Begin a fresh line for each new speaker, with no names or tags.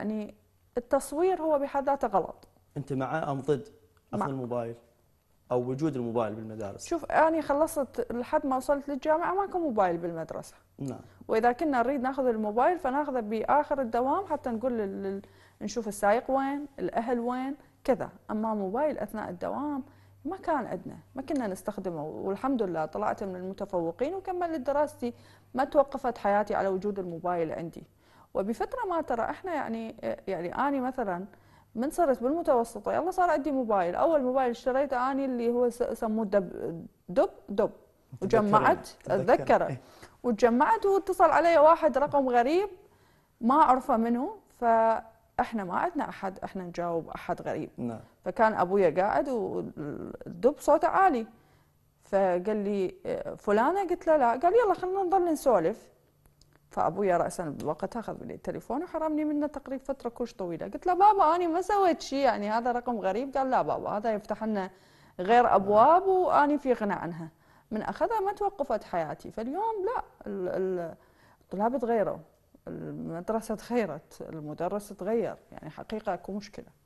يعني التصوير هو بحد ذاته غلط
انت معاه ام ضد اخذ الموبايل او وجود الموبايل بالمدارس
شوف انا خلصت لحد ما وصلت للجامعه ماكو موبايل بالمدرسه نعم واذا كنا نريد ناخذ الموبايل فناخذه باخر الدوام حتى نقول لل... نشوف السائق وين الاهل وين كذا اما موبايل اثناء الدوام ما كان عندنا ما كنا نستخدمه والحمد لله طلعت من المتفوقين وكملت دراستي ما توقفت حياتي على وجود الموبايل عندي وبفتره ما ترى احنا يعني يعني اني مثلا من صرت بالمتوسطه يلا صار عندي موبايل اول موبايل اشتريته اني اللي هو سموه دب دب دب وجمعت اتذكره إيه. وجمعت واتصل علي واحد رقم غريب ما اعرفه منه فاحنا ما عندنا احد احنا نجاوب احد غريب نعم. فكان ابويا قاعد والدب صوته عالي فقال لي إيه، فلانه قلت له لا قال يلا خلينا نضل نسولف فابويا راسا بالوقت اخذ مني التليفون وحرمني منه تقريبا فتره كوش طويله قلت له بابا انا ما سويت شيء يعني هذا رقم غريب قال لا بابا هذا يفتح لنا غير آه. ابواب واني في غنى عنها من اخذها ما توقفت حياتي فاليوم لا الطلاب تغيروا المدرسه تغيرت المدرس تغير يعني حقيقه اكو مشكله